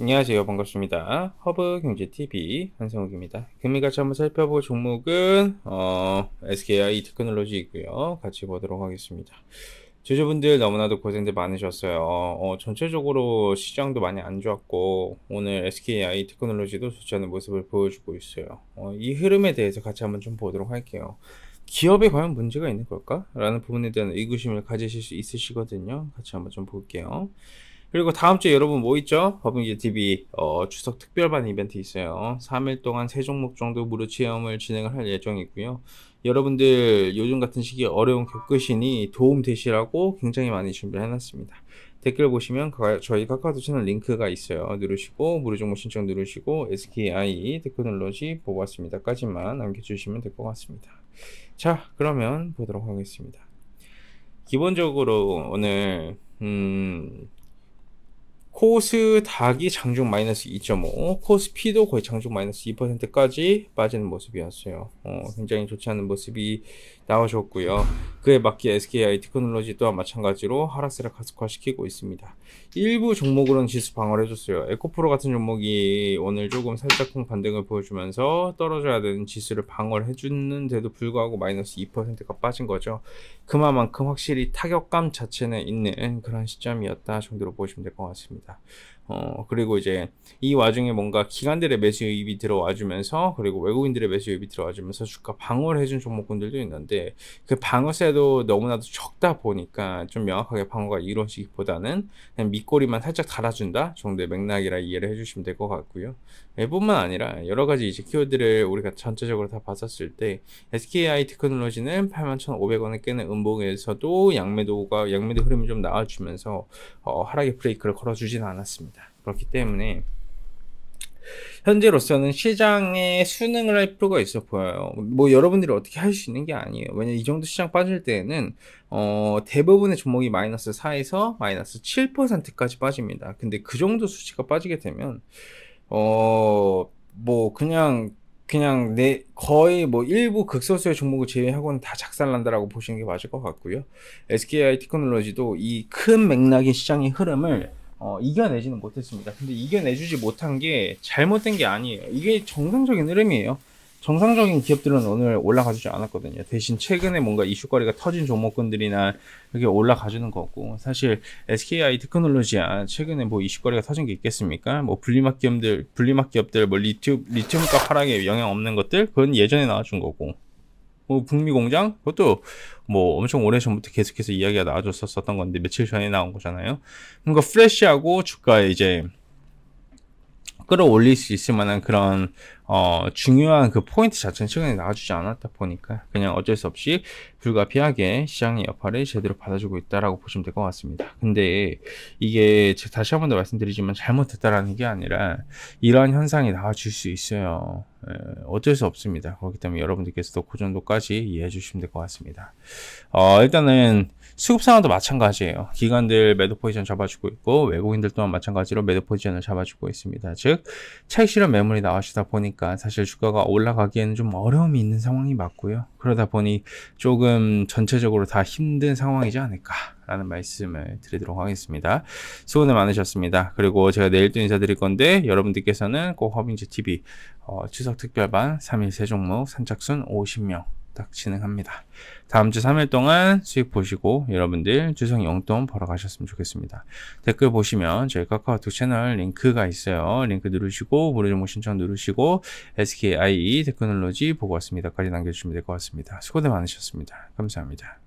안녕하세요. 반갑습니다. 허브 경제TV 한성욱입니다. 금리 같이 한번 살펴볼 종목은, 어, SKI 테크놀로지이고요 같이 보도록 하겠습니다. 주주분들 너무나도 고생들 많으셨어요. 어, 전체적으로 시장도 많이 안 좋았고, 오늘 SKI 테크놀로지도 좋지 않은 모습을 보여주고 있어요. 어, 이 흐름에 대해서 같이 한번 좀 보도록 할게요. 기업에 과연 문제가 있는 걸까? 라는 부분에 대한 의구심을 가지실 수 있으시거든요. 같이 한번 좀 볼게요. 그리고 다음 주에 여러분 뭐 있죠? 법률기 TV 어, 추석 특별반 이벤트 있어요. 3일 동안 세 종목 정도 무료 체험을 진행을 할 예정이고요. 여러분들 요즘 같은 시기 어려움 겪으시니 도움 되시라고 굉장히 많이 준비를 해놨습니다. 댓글 보시면 저희 카카오 채널 링크가 있어요. 누르시고 무료 정보 신청 누르시고 SKI 테크놀로지 보고왔습니다까지만 남겨주시면 될 것 같습니다. 자 그러면 보도록 하겠습니다. 기본적으로 오늘 음. 코스닥이 장중 마이너스 2.5, 코스피도 거의 장중 마이너스 2%까지 빠지는 모습이었어요. 어, 굉장히 좋지 않은 모습이 나오셨고요. 그에 맞게 SKI 테크놀로지 또한 마찬가지로 하락세를 가속화시키고 있습니다. 일부 종목으로는 지수 방어를 해줬어요. 에코프로 같은 종목이 오늘 조금 살짝쿵 반등을 보여주면서 떨어져야 되는 지수를 방어를 해주는데도 불구하고 마이너스 2%가 빠진 거죠. 그만큼 확실히 타격감 자체는 있는 그런 시점이었다 정도로 보시면 될 것 같습니다. 있니다 어, 그리고 이제 이 와중에 뭔가 기관들의 매수 유입이 들어와주면서 그리고 외국인들의 매수 유입이 들어와주면서 주가 방어를 해준 종목군들도 있는데 그 방어세도 너무나도 적다 보니까 좀 명확하게 방어가 이루어지기보다는 그냥 밑꼬리만 살짝 달아준다 정도의 맥락이라 이해를 해주시면 될 것 같고요. 뿐만 아니라 여러 가지 이제 키워드를 우리가 전체적으로 다 봤었을 때 SKI 테크놀로지는 81,500원을 깨는 음봉에서도 양매도가 양매도 흐름이 좀 나와주면서 어, 하락의 브레이크를 걸어주지 오지는 않았습니다. 그렇기 때문에 현재로서는 시장에 수능을 할 필요가 있어 보여요. 뭐 여러분들이 어떻게 할 수 있는 게 아니에요. 왜냐 이 정도 시장 빠질 때는어 대부분의 종목이 마이너스 4에서 마이너스 7%까지 빠집니다. 근데 그 정도 수치가 빠지게 되면 어뭐 그냥 그냥 내 거의 뭐 일부 극소수의 종목을 제외하고는 다 작살난다라고 보시는 게 맞을 것 같고요. SKI 테크놀로지도 이 큰 맥락의 시장의 흐름을 어, 이겨내지는 못했습니다. 근데 이겨내주지 못한 게 잘못된 게 아니에요. 이게 정상적인 흐름이에요. 정상적인 기업들은 오늘 올라가주지 않았거든요. 대신 최근에 뭔가 이슈거리가 터진 종목군들이나 이렇게 올라가주는 거고 사실 SKI 테크놀로지야 최근에 뭐 이슈거리가 터진 게 있겠습니까? 뭐 분리막 기업들, 분리막 기업들, 뭐 리튬 리튬값 하락에 영향 없는 것들 그건 예전에 나와준 거고. 뭐 북미 공장 그것도 뭐 엄청 오래 전부터 계속해서 이야기가 나와줬었던 건데 며칠 전에 나온 거잖아요. 그러니까 플래쉬하고 주가 에 이제 끌어올릴 수 있을 만한 그런 어 중요한 그 포인트 자체는 최근에 나와주지 않았다 보니까 그냥 어쩔 수 없이 불가피하게 시장의 여파를 제대로 받아주고 있다라고 보시면 될 것 같습니다. 근데 이게 제가 다시 한 번 더 말씀드리지만 잘못됐다라는 게 아니라 이러한 현상이 나와줄 수 있어요. 어쩔 수 없습니다. 그렇기 때문에 여러분들께서도 그 정도까지 이해해 주시면 될 것 같습니다. 어, 일단은 수급 상황도 마찬가지예요. 기관들 매도 포지션 잡아주고 있고 외국인들 또한 마찬가지로 매도 포지션을 잡아주고 있습니다. 즉 차익 실현 매물이 나오시다 보니까 사실 주가가 올라가기에는 좀 어려움이 있는 상황이 맞고요. 그러다 보니 조금 전체적으로 다 힘든 상황이지 않을까 라는 말씀을 드리도록 하겠습니다. 수고는 많으셨습니다. 그리고 제가 내일 또 인사드릴 건데 여러분들께서는 꼭 허빙지TV 어, 추석특별반 3일 세종목 산착순 50명 딱 진행합니다. 다음 주 3일 동안 수익 보시고 여러분들 주성 영돈 벌어 가셨으면 좋겠습니다. 댓글 보시면 저희 카카오톡 채널 링크가 있어요. 링크 누르시고 무료 정보 신청 누르시고 SKIE 테크놀로지 보고 왔습니다까지 남겨주시면 될 것 같습니다. 수고들 많으셨습니다. 감사합니다.